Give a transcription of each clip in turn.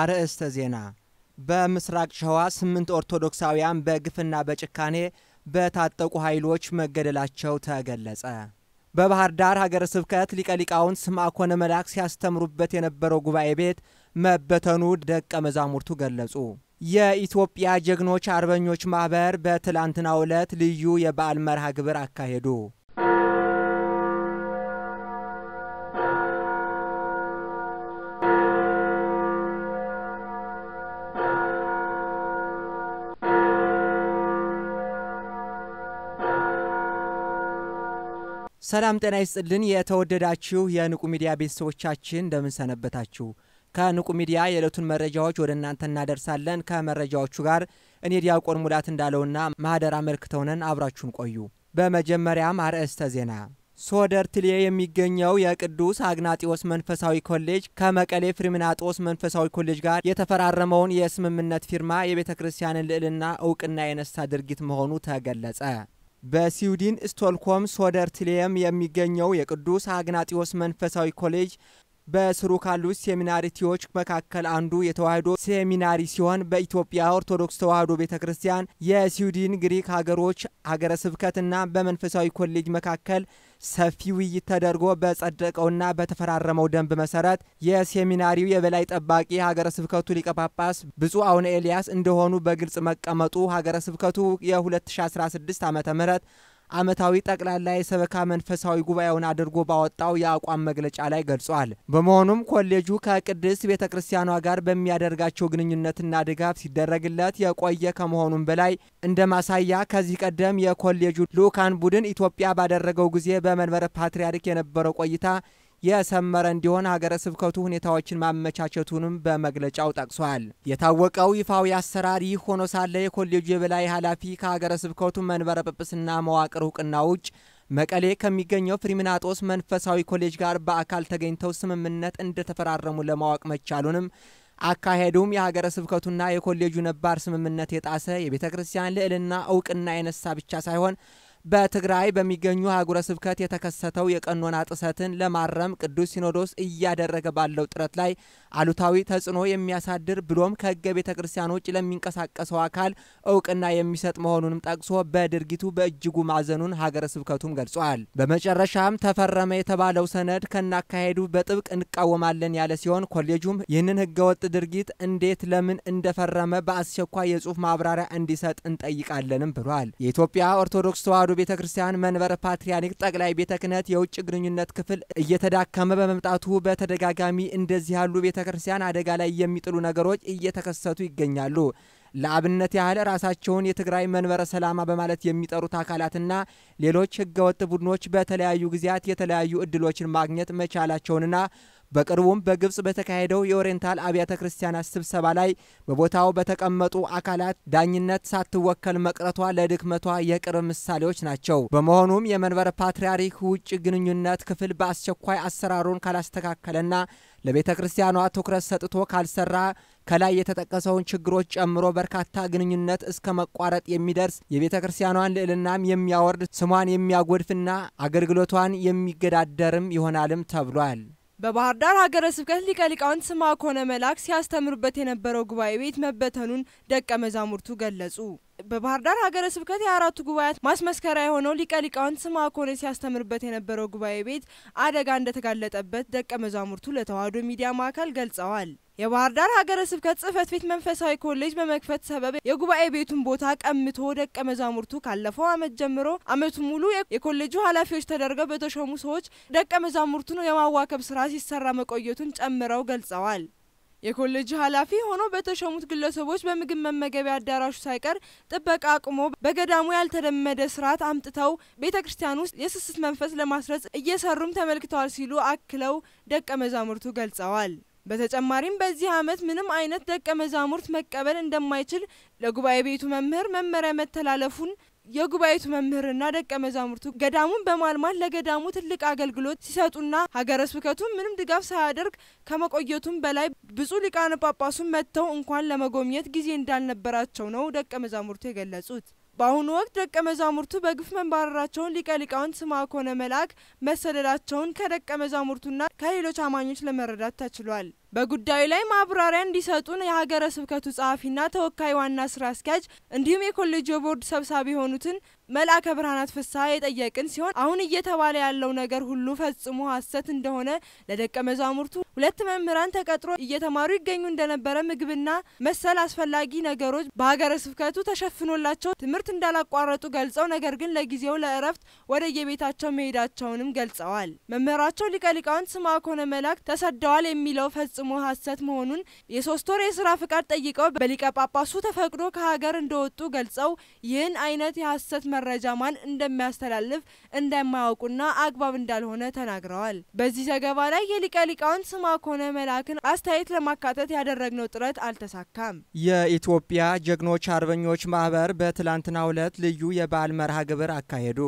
አርዕስተ ዜና በምስራቅ ሸዋ ስምንት ኦርቶዶክሳውያን በግፍና በጭካኔ በታጠቁ ኃይሎች መገደላቸው ተገለጸ። በባህር ዳር ሀገረ ስብከት ሊቀ ሊቃውንት ስምዐ መልአክ ሲያስተምሩበት የነበረው ጉባኤ ቤት መበተኑ ደቀ መዛሙርቱ ገለጹ። የኢትዮጵያ ጀግኖች አርበኞች ማኅበር በትላንትናው ዕለት ልዩ የበዓል መርሃ ግብር አካሄዱ። ሰላም ጤና ይስጥልን። የተወደዳችሁ የንቁ ሚዲያ ቤተሰቦቻችን እንደምንሰነበታችው ከንቁ ሚዲያ የዕለቱን መረጃዎች ወደ እናንተ እናደርሳለን። ከመረጃዎቹ ጋር እኔ ዲያቆን ሙላት እንዳለውና ማህደር አመልክተውነን አብራችሁን ቆዩ። በመጀመሪያም አርዕስተ ዜና ሶደር ትሌ የሚገኘው የቅዱስ አግናጢዎስ መንፈሳዊ ኮሌጅ ከመቀሌ ፍሪምናጦስ መንፈሳዊ ኮሌጅ ጋር የተፈራረመውን የስምምነት ፊርማ የቤተ ክርስቲያንን ልዕልና እውቅና የነሳ ድርጊት መሆኑ ተገለጸ። በስዊድን ስቶልኮም ሶደርትሌየም የሚገኘው የቅዱስ አግናጢዎስ መንፈሳዊ ኮሌጅ በስሩ ካሉት ሴሚናሪቲዎች መካከል አንዱ የተዋህዶ ሴሚናሪ ሲሆን በኢትዮጵያ ኦርቶዶክስ ተዋህዶ ቤተ ክርስቲያን የስዊድን ግሪክ ሀገሮች ሀገረ ስብከትና በመንፈሳዊ ኮሌጅ መካከል ሰፊ ውይይት ተደርጎ በጸደቀውና በተፈራረመው ደንብ መሰረት የሴሚናሪው የበላይ ጠባቂ ሀገረ ስብከቱ ሊቀ ጳጳስ ብፁዕ አቡነ ኤልያስ እንደሆኑ በግልጽ መቀመጡ ሀገረ ስብከቱ የ2016 ዓ ም ዓመታዊ ጠቅላላ የሰበካ መንፈሳዊ ጉባኤውን አድርጎ ባወጣው የአቋም መግለጫ ላይ ገልጿል። በመሆኑም ኮሌጁ ከቅድስት ቤተ ክርስቲያኗ ጋር በሚያደርጋቸው ግንኙነትና ድጋፍ ሲደረግለት የቆየ ከመሆኑም በላይ እንደ ማሳያ ከዚህ ቀደም የኮሌጁ ልዑካን ቡድን ኢትዮጵያ ባደረገው ጊዜ በመንበረ ፓትርያርክ የነበረው ቆይታ የሰመረ እንዲሆን ሀገረ ስብከቱ ሁኔታዎችን ማመቻቸቱንም በመግለጫው ጠቅሷል። የታወቀው ይፋዊ አሰራር ይህ ሆኖ ሳለ የኮሌጁ የበላይ ኃላፊ ከሀገረ ስብከቱ መንበረ ጵጵስና መዋቅር እውቅና ውጭ መቀሌ ከሚገኘው ፍሪምናጦስ መንፈሳዊ ኮሌጅ ጋር በአካል ተገኝተው ስምምነት እንደተፈራረሙ ለማወቅ መቻሉንም አካሄዱም የሀገረ ስብከቱና የኮሌጁ ነባር ስምምነት የጣሰ የቤተ ክርስቲያን ልዕልና እውቅና የነሳ ብቻ ሳይሆን በትግራይ በሚገኙ አህጉረ ስብከት የተከሰተው የቀኖና ጥሰትን ለማረም ቅዱስ ሲኖዶስ እያደረገ ባለው ጥረት ላይ አሉታዊ ተጽዕኖ የሚያሳድር ብሎም ከህገ ቤተ ክርስቲያን ውጭ ለሚንቀሳቀሰው አካል እውቅና የሚሰጥ መሆኑንም ጠቅሶ በድርጊቱ በእጅጉ ማዘኑን ሀገረ ስብከቱም ገልጿል። በመጨረሻም ተፈረመ የተባለው ሰነድ ከናካሄዱ በጥብቅ እንቃወማለን ያለ ሲሆን ኮሌጁም ይህንን ህገወጥ ድርጊት እንዴት ለምን እንደፈረመ በአስቸኳይ የጽሁፍ ማብራሪያ እንዲሰጥ እንጠይቃለንም ብሏል። የኢትዮጵያ ኦርቶዶክስ ተዋሕዶ ተዋሕዶ ቤተ ክርስቲያን መንበረ ፓትርያርክ ጠቅላይ ቤተ ክህነት የውጭ ግንኙነት ክፍል እየተዳከመ በመምጣቱ በተደጋጋሚ እንደዚህ ያሉ ቤተ ክርስቲያን አደጋ ላይ የሚጥሉ ነገሮች እየተከሰቱ ይገኛሉ። ለአብነት ያህል ራሳቸውን የትግራይ መንበረ ሰላማ በማለት የሚጠሩት አካላትና ሌሎች ህገወጥ ቡድኖች በተለያዩ ጊዜያት የተለያዩ እድሎችን ማግኘት መቻላቸውንና በቅርቡም በግብጽ በተካሄደው የኦሪየንታል አብያተ ክርስቲያናት ስብሰባ ላይ በቦታው በተቀመጡ አካላት ዳኝነት ሳትወከል መቅረቷ ለድክመቷ የቅርብ ምሳሌዎች ናቸው። በመሆኑም የመንበረ ፓትርያርክ ውጭ ግንኙነት ክፍል በአስቸኳይ አሰራሩን ካላስተካከለና ለቤተ ክርስቲያኗ ትኩረት ሰጥቶ ካልሰራ ከላይ የተጠቀሰውን ችግሮች ጨምሮ በርካታ ግንኙነት እስከ መቋረጥ የሚደርስ የቤተ ክርስቲያኗን ልዕልናም የሚያወርድ ስሟን የሚያጎድፍና አገልግሎቷን የሚገዳደርም ይሆናልም ተብሏል። በባህር ዳር ሀገረ ስብከት ሊቀ ሊቃውንት ስማ ኮነ መልአክ ሲያስተምሩበት የነበረው ጉባኤ ቤት መበተኑን ደቀ መዛሙርቱ ገለጹ። በባህር ዳር ሀገረ ስብከት የአራቱ ጉባኤያት ማስመስከሪያ የሆነው ሊቀ ሊቃውንት ስማ ኮነ ሲያስተምርበት የነበረው ጉባኤ ቤት አደጋ እንደተጋለጠበት ደቀ መዛሙርቱ ለተዋሕዶ ሚዲያ ማዕከል ገልጸዋል። የባህር ዳር ሀገረ ስብከት ጽህፈት ቤት መንፈሳዊ ኮሌጅ በመክፈት ሰበብ የጉባኤ ቤቱን ቦታ ቀምቶ ደቀ መዛሙርቱ ካለፈው ዓመት ጀምሮ ዓመቱ ሙሉ የኮሌጁ ኃላፊዎች ተደርገው በተሾሙ ሰዎች ደቀ መዛሙርቱን የማዋከብ ስራ ሲሰራ መቆየቱን ጨምረው ገልጸዋል። የኮሌጁ ኃላፊ ሆኖ በተሾሙት ግለሰቦች በምግብ መመገቢያ አዳራሹ ሳይቀር ጥበቃ አቁሞ በገዳሙ ያልተለመደ ስርዓት አምጥተው ቤተ ክርስቲያን ውስጥ የስስት መንፈስ ለማስረጽ እየሰሩም ተመልክተዋል ሲሉ አክለው ደቀ መዛሙርቱ ገልጸዋል። በተጨማሪም በዚህ ዓመት ምንም አይነት ደቀ መዛሙርት መቀበል እንደማይችል ለጉባኤ ቤቱ መምህር መመሪያ መተላለፉን የጉባኤቱ መምህርና ደቀ መዛሙርቱ ገዳሙን በማልማት ለገዳሙ ትልቅ አገልግሎት ሲሰጡና ሀገረ ስብከቱ ምንም ድጋፍ ሳያደርግ ከመቆየቱም በላይ ብፁዕ ሊቃነ ጳጳሱን መጥተው እንኳን ለመጎብኘት ጊዜ እንዳልነበራቸው ነው ደቀ መዛሙርቱ የገለጹት። በአሁኑ ወቅት ደቀ መዛሙርቱ በግፍ መንባረራቸውን ሊቀ ሊቃውንት ስምዐኮነ መልአክ መሰደዳቸውን ከደቀ መዛሙርቱና ከሌሎች አማኞች ለመረዳት ተችሏል። በጉዳዩ ላይ ማብራሪያ እንዲሰጡን የሀገረ ስብከቱ ጸሐፊና ተወካይ ዋና ስራ አስኪያጅ እንዲሁም የኮሌጅ ቦርድ ሰብሳቢ የሆኑትን መልአከ ብርሃናት ፍስሐ የጠየቅን ሲሆን አሁን እየተባለ ያለው ነገር ሁሉ ፈጽሞ ሐሰት እንደሆነ ለደቀ መዛሙርቱ ሁለት መምህራን ተቀጥሮ እየተማሩ ይገኙ እንደነበረ ምግብና መሰል አስፈላጊ ነገሮች በሀገረ ስብከቱ ተሸፍኖላቸው ትምህርት እንዳላቋረጡ ገልጸው ነገር ግን ለጊዜው ለእረፍት ወደ የቤታቸው መሄዳቸውንም ገልጸዋል። መምህራቸው ሊቀ ሊቃውንት ስምዐ ኮነ መልአክ ተሰደዋል የሚለው ፈጽሞ ሐሰት መሆኑን የሶስት ወር የስራ ፍቃድ ጠይቀው በሊቀ ጳጳሱ ተፈቅዶ ከሀገር እንደወጡ ገልጸው ይህን አይነት የሐሰት መ መረጃ ማን እንደሚያስተላልፍ እንደማያውቁና አግባብ እንዳልሆነ ተናግረዋል። በዚህ ዘገባ ላይ የሊቀ ሊቃውንት ስምዐኮነ መላክን አስተያየት ለማካተት ያደረግነው ጥረት አልተሳካም። የኢትዮጵያ ጀግኖች አርበኞች ማህበር በትላንትናው ዕለት ልዩ የበዓል መርሃ ግብር አካሄዱ።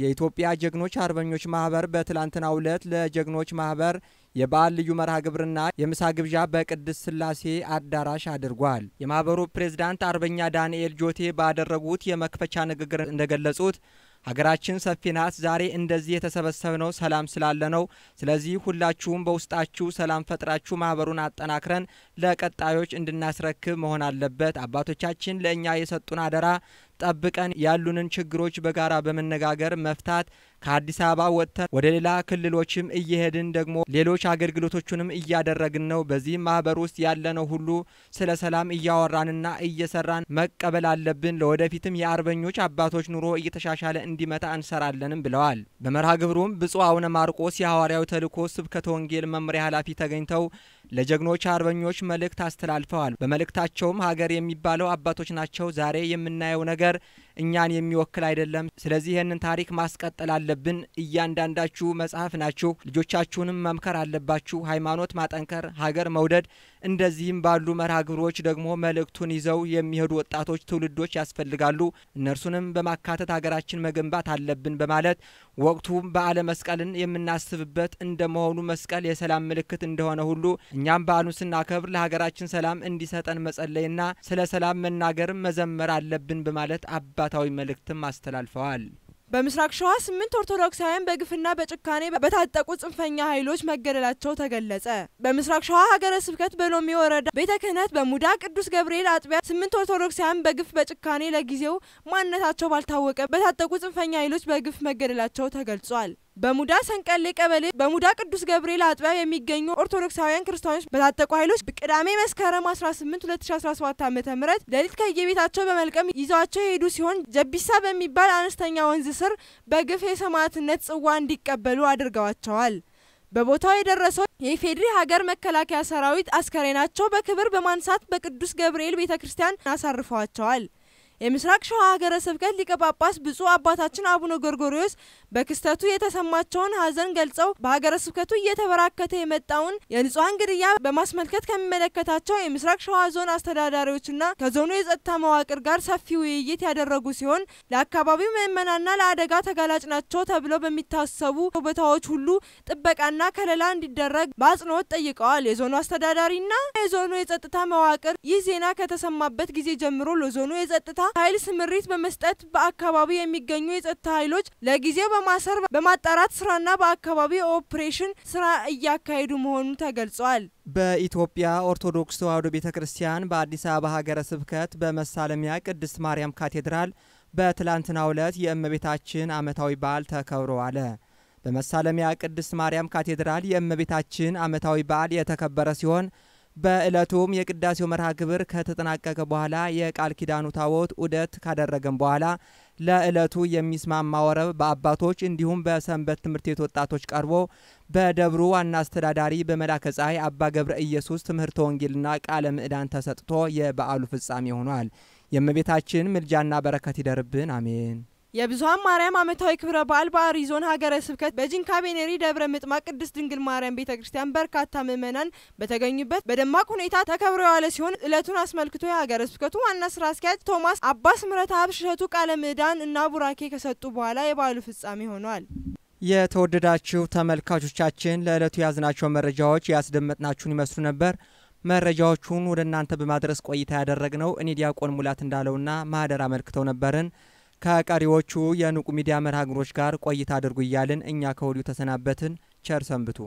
የኢትዮጵያ ጀግኖች አርበኞች ማህበር በትላንትናው ዕለት ለጀግኖች ማህበር የበዓል ልዩ መርሃ ግብርና የምሳ ግብዣ በቅድስት ስላሴ አዳራሽ አድርጓል። የማህበሩ ፕሬዝዳንት አርበኛ ዳንኤል ጆቴ ባደረጉት የመክፈቻ ንግግር እንደገለጹት ሀገራችን ሰፊ ናት። ዛሬ እንደዚህ የተሰበሰብነው ሰላም ስላለ ነው። ስለዚህ ሁላችሁም በውስጣችሁ ሰላም ፈጥራችሁ ማህበሩን አጠናክረን ለቀጣዮች እንድናስረክብ መሆን አለበት። አባቶቻችን ለእኛ የሰጡን አደራ ጠብቀን ያሉንን ችግሮች በጋራ በመነጋገር መፍታት ከአዲስ አበባ ወጥተን ወደ ሌላ ክልሎችም እየሄድን ደግሞ ሌሎች አገልግሎቶቹንም እያደረግን ነው። በዚህ ማህበር ውስጥ ያለነው ሁሉ ስለ ሰላም እያወራንና እየሰራን መቀበል አለብን። ለወደፊትም የአርበኞች አባቶች ኑሮ እየተሻሻለ እንዲመጣ እንሰራለንም ብለዋል። በመርሃ ግብሩም ብፁዕ አቡነ ማርቆስ የሐዋርያው ተልእኮ ስብከተ ወንጌል መምሪያ ኃላፊ ተገኝተው ለጀግኖች አርበኞች መልእክት አስተላልፈዋል። በመልእክታቸውም ሀገር የሚባለው አባቶች ናቸው። ዛሬ የምናየው ነገር እኛን የሚወክል አይደለም። ስለዚህ ይህንን ታሪክ ማስቀጠል አለብን። እያንዳንዳችሁ መጽሐፍ ናችሁ። ልጆቻችሁንም መምከር አለባችሁ። ሃይማኖት ማጠንከር፣ ሀገር መውደድ፣ እንደዚህም ባሉ መርሃ ግብሮች ደግሞ መልእክቱን ይዘው የሚሄዱ ወጣቶች፣ ትውልዶች ያስፈልጋሉ። እነርሱንም በማካተት ሀገራችን መገንባት አለብን በማለት ወቅቱ በዓለ መስቀልን የምናስብበት እንደመሆኑ መስቀል የሰላም ምልክት እንደሆነ ሁሉ እኛም በዓሉን ስናከብር ለሀገራችን ሰላም እንዲሰጠን መጸለይና ስለ ሰላም መናገር መዘመር አለብን በማለት አባታዊ መልእክትም አስተላልፈዋል። በምስራቅ ሸዋ ስምንት ኦርቶዶክሳውያን በግፍና በጭካኔ በታጠቁ ጽንፈኛ ኃይሎች መገደላቸው ተገለጸ። በምስራቅ ሸዋ ሀገረ ስብከት በሎሚ ወረዳ ቤተ ክህነት በሙዳ ቅዱስ ገብርኤል አጥቢያ ስምንት ኦርቶዶክሳውያን በግፍ በጭካኔ ለጊዜው ማንነታቸው ባልታወቀ በታጠቁ ጽንፈኛ ኃይሎች በግፍ መገደላቸው ተገልጿል። በሙዳ ሰንቀሌ ቀበሌ በሙዳ ቅዱስ ገብርኤል አጥቢያ የሚገኙ ኦርቶዶክሳውያን ክርስቲያኖች በታጠቁ ኃይሎች ቅዳሜ መስከረም 18 2017 ዓ ም ሌሊት ከየቤታቸው በመልቀም ይዘዋቸው የሄዱ ሲሆን ጀቢሳ በሚባል አነስተኛ ወንዝ ስር በግፍ የሰማዕትነት ጽዋ እንዲቀበሉ አድርገዋቸዋል። በቦታው የደረሰው የኢፌድሪ ሀገር መከላከያ ሰራዊት አስከሬናቸው በክብር በማንሳት በቅዱስ ገብርኤል ቤተ ክርስቲያን አሳርፈዋቸዋል። የምስራቅ ሸዋ ሀገረ ስብከት ሊቀ ጳጳስ ብፁዕ አባታችን አቡነ ጎርጎሪዎስ በክስተቱ የተሰማቸውን ሀዘን ገልጸው በሀገረ ስብከቱ እየተበራከተ የመጣውን የንጹሐን ግድያ በማስመልከት ከሚመለከታቸው የምስራቅ ሸዋ ዞን አስተዳዳሪዎችና ከዞኑ የጸጥታ መዋቅር ጋር ሰፊ ውይይት ያደረጉ ሲሆን ለአካባቢው ምዕመናና ለአደጋ ተጋላጭ ናቸው ተብለው በሚታሰቡ ቦታዎች ሁሉ ጥበቃና ከለላ እንዲደረግ በአጽንኦት ጠይቀዋል። የዞኑ አስተዳዳሪና የዞኑ የጸጥታ መዋቅር ይህ ዜና ከተሰማበት ጊዜ ጀምሮ ለዞኑ የጸጥታ ኃይል ስምሪት በመስጠት በአካባቢው የሚገኙ የጸጥታ ኃይሎች ለጊዜው በማሰር በማጣራት ስራና በአካባቢ ኦፕሬሽን ስራ እያካሄዱ መሆኑ ተገልጿል። በኢትዮጵያ ኦርቶዶክስ ተዋሕዶ ቤተ ክርስቲያን በአዲስ አበባ ሀገረ ስብከት በመሳለሚያ ቅድስት ማርያም ካቴድራል በትላንትናው ዕለት የእመቤታችን ዓመታዊ በዓል ተከብሮ አለ። በመሳለሚያ ቅድስት ማርያም ካቴድራል የእመቤታችን ዓመታዊ በዓል የተከበረ ሲሆን በዕለቱም የቅዳሴው መርሃ ግብር ከተጠናቀቀ በኋላ የቃል ኪዳኑ ታቦት ዑደት ካደረገም በኋላ ለዕለቱ የሚስማማ ወረብ በአባቶች እንዲሁም በሰንበት ትምህርት ቤት ወጣቶች ቀርቦ በደብሩ ዋና አስተዳዳሪ በመላከ ፀሐይ አባ ገብረ ኢየሱስ ትምህርተ ወንጌልና ቃለ ምዕዳን ተሰጥቶ የበዓሉ ፍጻሜ ሆኗል። የእመቤታችን ምልጃና በረከት ይደርብን፣ አሜን። የብዙሀን ማርያም ዓመታዊ ክብረ በዓል በአሪ ዞን ሀገረ ስብከት በጂንካ ቤኔሪ ደብረ ምጥማቅ ቅድስት ድንግል ማርያም ቤተ ክርስቲያን በርካታ ምዕመናን በተገኙበት በደማቅ ሁኔታ ተከብሮ የዋለ ሲሆን እለቱን አስመልክቶ የሀገረ ስብከቱ ዋና ስራ አስኪያጅ ቶማስ አባስ ምረት ሀብ ሽሸቱ ቃለ ምዕዳን እና ቡራኬ ከሰጡ በኋላ የበዓሉ ፍጻሜ ሆኗል። የተወደዳችሁ ተመልካቾቻችን ለዕለቱ የያዝናቸው መረጃዎች ያስደመጥናችሁን ይመስሉ ነበር። መረጃዎቹን ወደ እናንተ በማድረስ ቆይታ ያደረግነው እኔ ዲያቆን ሙላት እንዳለውና ማህደር አመልክተው ነበርን። ከቀሪዎቹ የንቁ ሚዲያ መርሃ ግብሮች ጋር ቆይታ አድርጉ እያልን እኛ ከወዲሁ ተሰናበትን። ቸር ሰንብቱ።